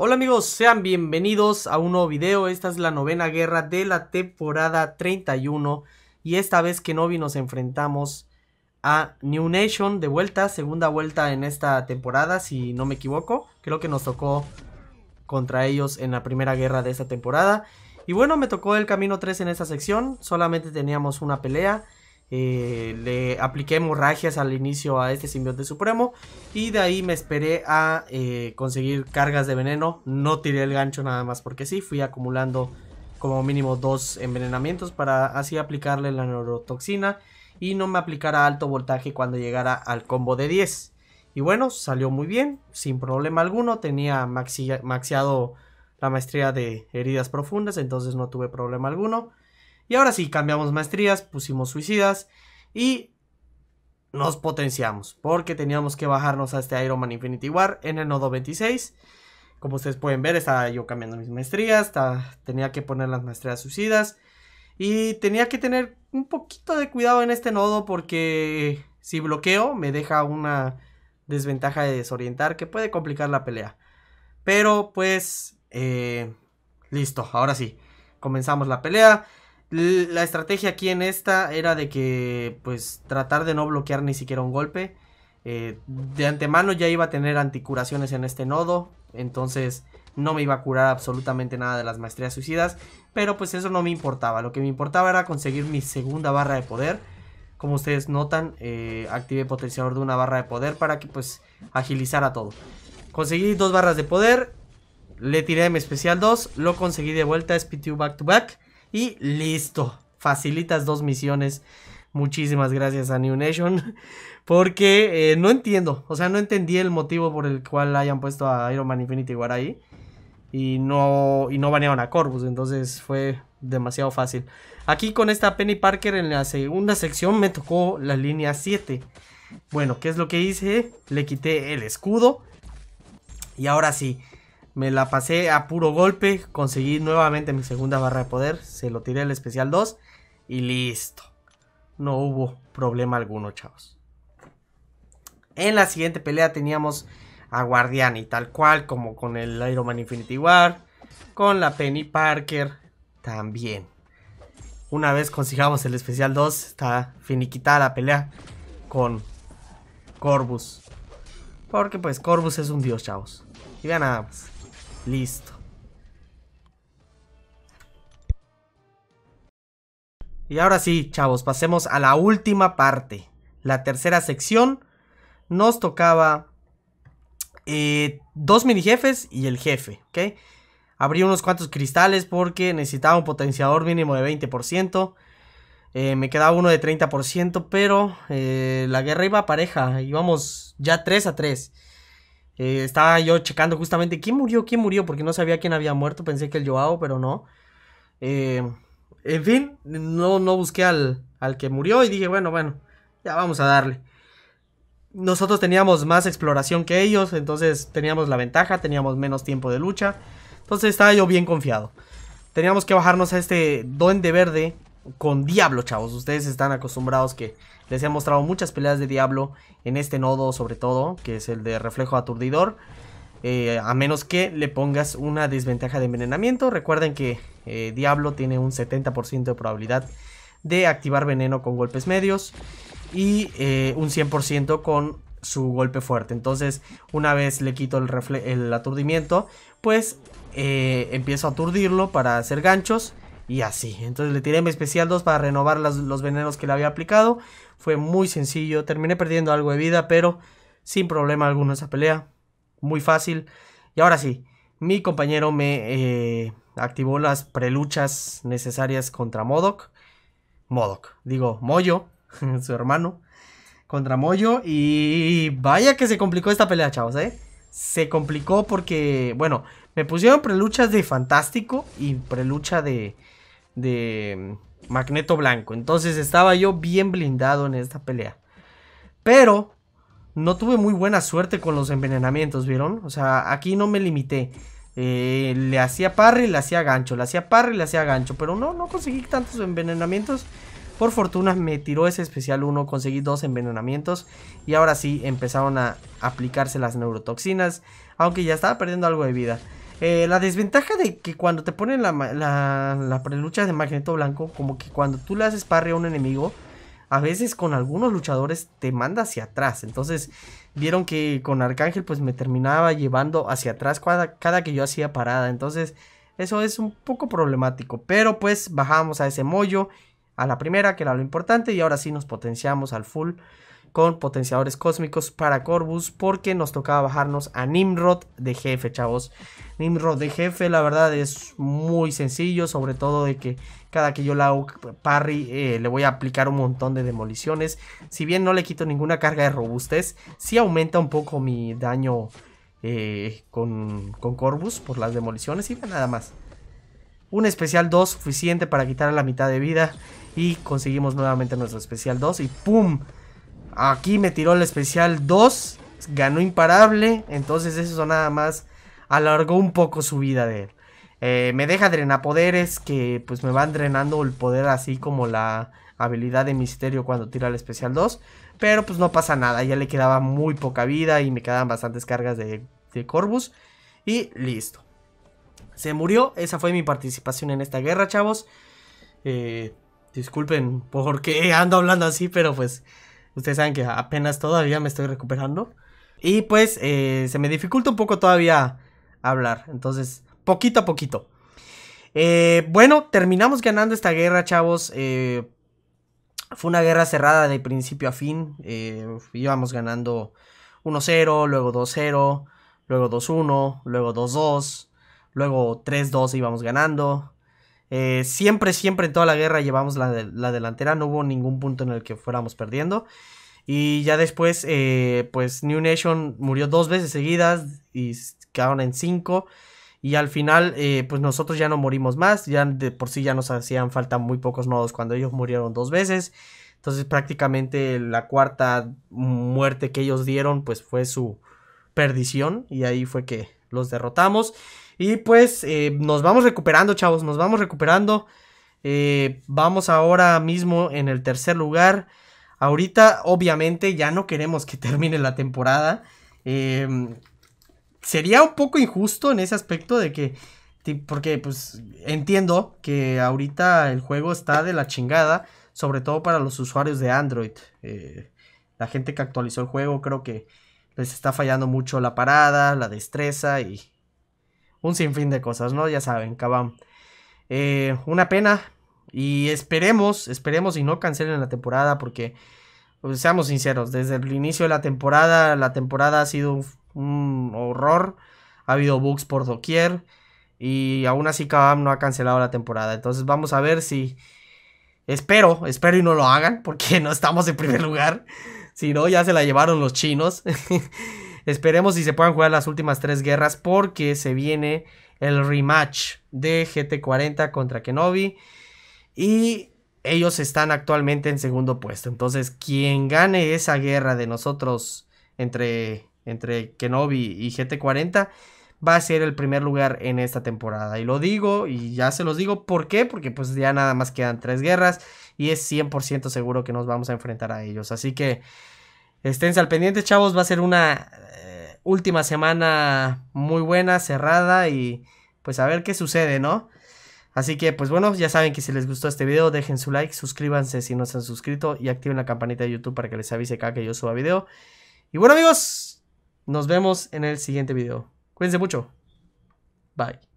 Hola amigos, sean bienvenidos a un nuevo video. Esta es la novena guerra de la temporada 31 y esta vez que Novi nos enfrentamos a New Nation de vuelta, segunda vuelta en esta temporada si no me equivoco. Creo que nos tocó contra ellos en la primera guerra de esta temporada. Y bueno, me tocó el camino 3 en esta sección, solamente teníamos una pelea. Eh, le apliqué hemorragias al inicio a este simbionte supremo y de ahí me esperé a eh, conseguir cargas de veneno, no tiré el gancho nada más porque sí, fui acumulando como mínimo dos envenenamientos para así aplicarle la neurotoxina y no me aplicara alto voltaje cuando llegara al combo de 10. Y bueno, salió muy bien, sin problema alguno, tenía maxiado la maestría de heridas profundas, entonces no tuve problema alguno. Y ahora sí, cambiamos maestrías, pusimos suicidas y nos potenciamos. Porque teníamos que bajarnos a este Iron Man Infinity War en el nodo 26. Como ustedes pueden ver, estaba yo cambiando mis maestrías, estaba, tenía que poner las maestrías suicidas. Y tenía que tener un poquito de cuidado en este nodo porque si bloqueo me deja una desventaja de desorientar que puede complicar la pelea. Pero pues, eh, listo, ahora sí, comenzamos la pelea. La estrategia aquí en esta era de que, pues, tratar de no bloquear ni siquiera un golpe. Eh, de antemano ya iba a tener anticuraciones en este nodo, entonces no me iba a curar absolutamente nada de las maestrías suicidas, pero pues eso no me importaba. Lo que me importaba era conseguir mi segunda barra de poder. Como ustedes notan, eh, activé potenciador de una barra de poder para que, pues, agilizara todo. Conseguí dos barras de poder, le tiré mi especial 2, lo conseguí de vuelta, speed 2 back to back. Y listo. Facilitas dos misiones. Muchísimas gracias a New Nation. Porque eh, no entiendo. O sea, no entendí el motivo por el cual hayan puesto a Iron Man Infinity War ahí. Y no, y no banearon a Corvus. Entonces fue demasiado fácil. Aquí con esta Penny Parker en la segunda sección me tocó la línea 7. Bueno, ¿qué es lo que hice? Le quité el escudo. Y ahora sí, me la pasé a puro golpe, conseguí nuevamente mi segunda barra de poder, se lo tiré al especial 2 y listo. No hubo problema alguno, chavos. En la siguiente pelea teníamos a Guardiani, tal cual como con el Iron Man Infinity War, con la Penny Parker también. Una vez consigamos el especial 2, está finiquitada la pelea con Corvus. Porque pues Corvus es un dios, chavos. Y vean Listo. Y ahora sí, chavos, pasemos a la última parte. La tercera sección nos tocaba eh, dos mini jefes y el jefe, ¿ok? Abrí unos cuantos cristales porque necesitaba un potenciador mínimo de 20%. Eh, me quedaba uno de 30%, pero eh, la guerra iba pareja. Íbamos ya 3 a 3. Eh, estaba yo checando justamente quién murió, quién murió, porque no sabía quién había muerto. Pensé que el Joao, pero no. Eh, en fin, no, no busqué al, al que murió y dije, bueno, bueno, ya vamos a darle. Nosotros teníamos más exploración que ellos, entonces teníamos la ventaja, teníamos menos tiempo de lucha. Entonces estaba yo bien confiado. Teníamos que bajarnos a este duende verde con Diablo, chavos. Ustedes están acostumbrados que les he mostrado muchas peleas de Diablo en este nodo, sobre todo, que es el de reflejo aturdidor. Eh, a menos que le pongas una desventaja de envenenamiento. Recuerden que eh, Diablo tiene un 70% de probabilidad de activar veneno con golpes medios y eh, un 100% con su golpe fuerte. Entonces, una vez le quito el, el aturdimiento, pues empiezo a aturdirlo para hacer ganchos y así. Entonces le tiré mi especial 2 para renovar los venenos que le había aplicado. Fue muy sencillo. Terminé perdiendo algo de vida, pero sin problema alguno esa pelea. Muy fácil. Y ahora sí, mi compañero me eh, activó las preluchas necesarias contra Modoc. Modoc, digo, Moyo, su hermano, contra Moyo. Y vaya que se complicó esta pelea, chavos, ¿eh? Se complicó porque, bueno, me pusieron preluchas de Fantástico y prelucha de, de mm, Magneto Blanco. Entonces estaba yo bien blindado en esta pelea. Pero no tuve muy buena suerte con los envenenamientos, ¿vieron? O sea, aquí no me limité. Eh, le hacía parry, le hacía gancho, le hacía parry, le hacía gancho. Pero no, no conseguí tantos envenenamientos. Por fortuna me tiró ese especial 1, conseguí dos envenenamientos y ahora sí empezaron a aplicarse las neurotoxinas, aunque ya estaba perdiendo algo de vida. Eh, la desventaja de que cuando te ponen la, prelucha de Magneto Blanco, como que cuando tú le haces parry a un enemigo, a veces con algunos luchadores te manda hacia atrás. Entonces, vieron que con Arcángel pues me terminaba llevando hacia atrás cada, cada que yo hacía parada. Entonces, eso es un poco problemático. Pero pues bajamos a ese mollo, a la primera, que era lo importante, y ahora sí nos potenciamos al full con potenciadores cósmicos para Corvus porque nos tocaba bajarnos a Nimrod de jefe, chavos. Nimrod de jefe, la verdad es muy sencillo, sobre todo de que cada que yo la hago parry eh, le voy a aplicar un montón de demoliciones. Si bien no le quito ninguna carga de robustez, sí aumenta un poco mi daño eh, con, con Corvus por las demoliciones y nada más. Un especial 2 suficiente para quitar la mitad de vida y conseguimos nuevamente nuestro especial 2 y ¡pum! Aquí me tiró el especial 2. Ganó imparable. Entonces eso nada más alargó un poco su vida de él. Eh, me deja drenar poderes que pues me van drenando el poder así como la habilidad de misterio cuando tira el especial 2. Pero pues no pasa nada. Ya le quedaba muy poca vida y me quedaban bastantes cargas de, de Corvus. Y listo. Se murió. Esa fue mi participación en esta guerra, chavos. Eh, disculpen porque ando hablando así, pero pues Ustedes saben que apenas todavía me estoy recuperando. Y pues eh, se me dificulta un poco todavía hablar. Entonces, poquito a poquito. Eh, bueno, terminamos ganando esta guerra, chavos. Eh, fue una guerra cerrada de principio a fin. íbamos ganando 1-0, luego 2-0, luego 2-1, luego 2-2, luego 3-2 íbamos ganando. Eh, siempre, siempre en toda la guerra llevamos la, delantera, no hubo ningún punto en el que fuéramos perdiendo. Y ya después, eh, pues New Nation murió dos veces seguidas y quedaron en cinco. Y al final, eh, pues nosotros ya no morimos más, ya de por sí ya nos hacían falta muy pocos nodos cuando ellos murieron dos veces. Entonces prácticamente la cuarta muerte que ellos dieron, pues fue su perdición y ahí fue que los derrotamos. Y pues eh, nos vamos recuperando, chavos, nos vamos recuperando. Eh, vamos ahora mismo en el tercer lugar. Ahorita, obviamente, ya no queremos que termine la temporada. Em, sería un poco injusto en ese aspecto de que. Porque, pues, entiendo que ahorita el juego está de la chingada. Sobre todo para los usuarios de Android. Eh, la gente que actualizó el juego, creo que les está fallando mucho la parada, la destreza y, un sinfín de cosas, ¿no? Ya saben, cabam... Eh, una pena. Y esperemos, esperemos y no cancelen la temporada porque, pues, seamos sinceros, desde el inicio de la temporada, la temporada ha sido un horror. Ha habido bugs por doquier. Y aún así cabam no ha cancelado la temporada. Entonces vamos a ver si... Espero, espero y no lo hagan porque no estamos en primer lugar. Si no, ya se la llevaron los chinos. Esperemos si se puedan jugar las últimas tres guerras porque se viene el rematch de GT40 contra Kenobi. Y ellos están actualmente en segundo puesto. Entonces, quien gane esa guerra de nosotros entre, entre Kenobi y GT40 va a ser el primer lugar en esta temporada. Y lo digo, y ya se los digo, ¿por qué? Porque pues ya nada más quedan tres guerras y es 100% seguro que nos vamos a enfrentar a ellos. Así que Esténse al pendiente, chavos. Va a ser una eh, última semana muy buena, cerrada y pues a ver qué sucede, ¿no? Así que, pues bueno, ya saben que si les gustó este video, dejen su like, suscríbanse si no se han suscrito y activen la campanita de YouTube para que les avise cada que yo suba video. Y bueno, amigos, nos vemos en el siguiente video. Cuídense mucho. Bye.